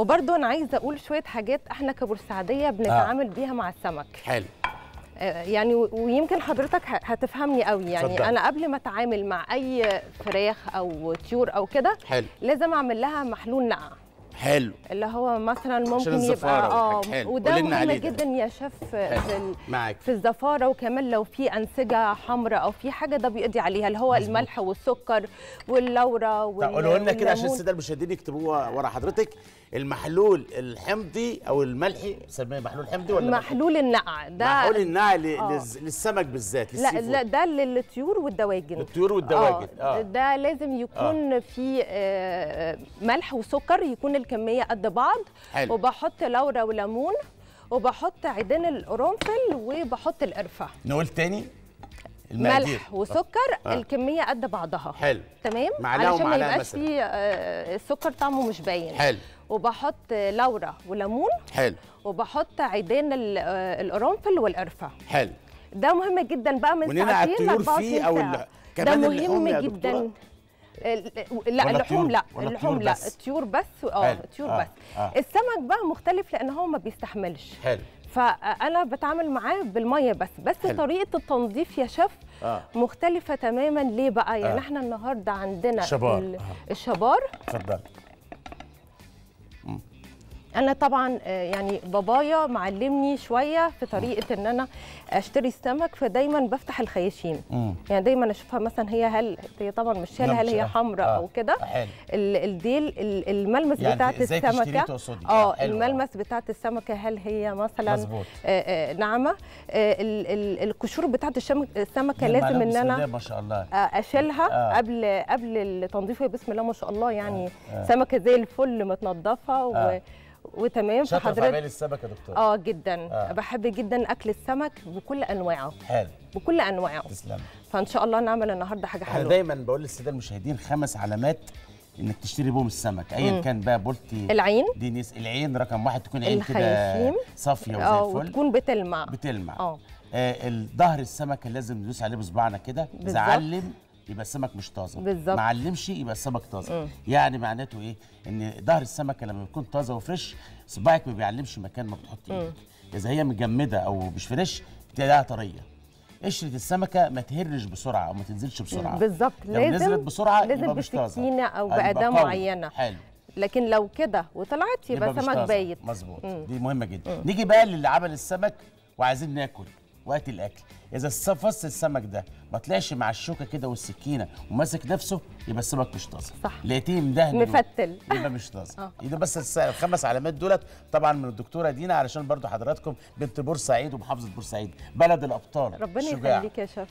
وبرده انا عايزه اقول شويه حاجات احنا كبورسعاديه بنتعامل آه. بيها مع السمك حلو آه، يعني ويمكن حضرتك هتفهمني قوي يعني صدق. انا قبل ما اتعامل مع اي فراخ او طيور او كده لازم اعمل لها محلول نقع حلو اللي هو مثلا ممكن يبقى اه وده مهم جدا يا شيف في في الزفاره وكمان لو في انسجه حمراء او في حاجه ده بيقضي عليها اللي هو مزبوط. الملح والسكر واللورا وال طب قولوا لنا كده عشان الساده المشاهدين يكتبوها ورا حضرتك المحلول الحمضي او الملحي بنسميه محلول حمضي ولا محلول النقع ده محلول النقع آه. للسمك بالذات لا لا ده للطيور والدواجن الطيور والدواجن آه. اه ده لازم يكون آه. في آه، ملح وسكر يكون كميه قد بعض حلو. وبحط لورا وليمون وبحط عيدين القرنفل وبحط القرفه نقول تاني المقادير. ملح وسكر آه. الكميه قد بعضها حلو تمام معلقه علشان ما يبقاش فيه آه، السكر طعمه مش باين حلو وبحط لورا وليمون حلو وبحط عيدان آه، القرنفل والقرفه حلو ده مهم جدا بقى من ساعتين لاربع ساعات ده مهم جدا لا اللحوم لا اللحوم لا الطيور بس اه الطيور آه، بس آه. السمك بقى مختلف لان هو ما بيستحملش حلو فانا بتعامل معاه بالميه بس بس حلو. طريقه التنظيف يا شيف آه. مختلفه تماما ليه بقى يعني آه. احنا النهارده عندنا شبار. ال... آه. الشبار اتفضل انا طبعا آه، يعني بابايا معلمني شويه في طريقه ان انا اشتري السمك فدايما بفتح الخياشيم يعني دايما اشوفها مثلا هي هل هي طبعا مش شاله هل هي حمراء آه. او كده آه، الديل الملمس يعني بتاعت السمكه اه, آه، الملمس بتاعت السمكه هل هي مثلا ناعمه القشور بتاعت السمكه لازم ان انا ما شاء الله. اشيلها آه. قبل قبل التنظيف بسم الله ما شاء الله يعني آه. آه. سمكه زي الفل متنضفه آه. و وتمام شاطر حضرتك في السمك يا دكتور اه جدا آه. بحب جدا اكل السمك بكل انواعه حلو بكل انواعه تسلم فان شاء الله نعمل النهارده حاجه حلوه انا دايما بقول للساده المشاهدين خمس علامات انك تشتري بهم السمك ايا كان بقى بولتي العين دينيس العين رقم واحد تكون عين كده صافيه وزي آه، الفل وتكون بتلمع بتلمع اه, آه، الظهر السمك لازم ندوس عليه بصباعنا كده زعلم يبقى السمك مش طازه بالظبط ما علمش يبقى السمك طازه يعني معناته ايه ان ظهر السمكه لما بيكون طازه وفريش صباعك ما بيعلمش مكان ما بتحط ايدك اذا هي مجمده او مش فريش بتلاقيها طريه قشره السمكه ما تهرش بسرعه او ما تنزلش بسرعه بالظبط لو لازم نزلت بسرعه لازم مش طازه بسكينه او باداه معينه حلو لكن لو كده وطلعت يبقى, يبقى سمك بايت مظبوط دي مهمه جدا مم. نيجي بقى للي عمل السمك وعايزين ناكل وقت الاكل اذا فص السمك ده ما طلعش مع الشوكه كده والسكينه وماسك نفسه يبقى السمك مش طازه صح لقيتيه مدهن مفتل يبقى مش طازه اه. يبقى بس الخمس علامات دولت طبعا من الدكتوره دينا علشان برضو حضراتكم بنت بورسعيد ومحافظه بورسعيد بلد الابطال ربنا يخليك يا شرف